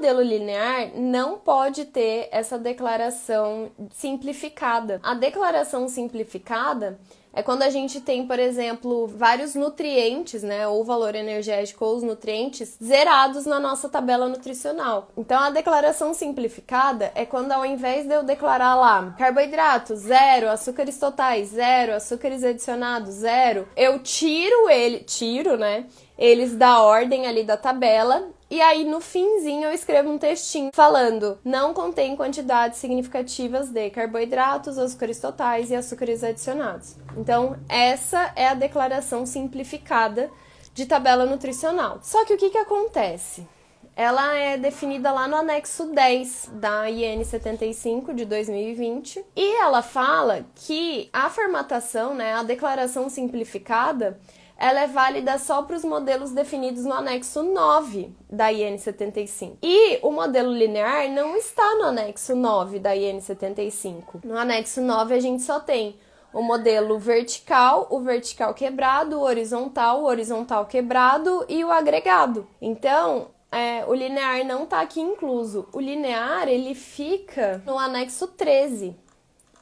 modelo linear não pode ter essa declaração simplificada. A declaração simplificada é quando a gente tem, por exemplo, vários nutrientes, né, ou valor energético ou os nutrientes zerados na nossa tabela nutricional. Então a declaração simplificada é quando ao invés de eu declarar lá carboidrato zero, açúcares totais zero, açúcares adicionados zero, eu tiro ele, tiro, né, eles da ordem ali da tabela e aí no finzinho eu escrevo um textinho falando: não contém quantidades significativas de carboidratos, açúcares totais e açúcares adicionados. Então, essa é a declaração simplificada de tabela nutricional. Só que o que, que acontece? Ela é definida lá no anexo 10 da IN 75 de 2020 e ela fala que a formatação, né, a declaração simplificada, ela é válida só para os modelos definidos no anexo 9 da IN 75. E o modelo linear não está no anexo 9 da IN 75. No anexo 9 a gente só tem o modelo vertical, o vertical quebrado, o horizontal, o horizontal quebrado e o agregado. Então, é, o linear não está aqui incluso. O linear ele fica no anexo 13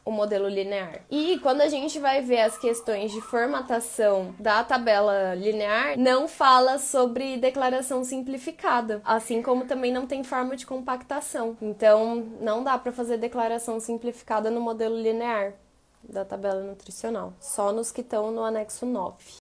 o modelo linear. E quando a gente vai ver as questões de formatação da tabela linear, não fala sobre declaração simplificada, assim como também não tem forma de compactação. Então, não dá para fazer declaração simplificada no modelo linear da tabela nutricional, só nos que estão no anexo 9.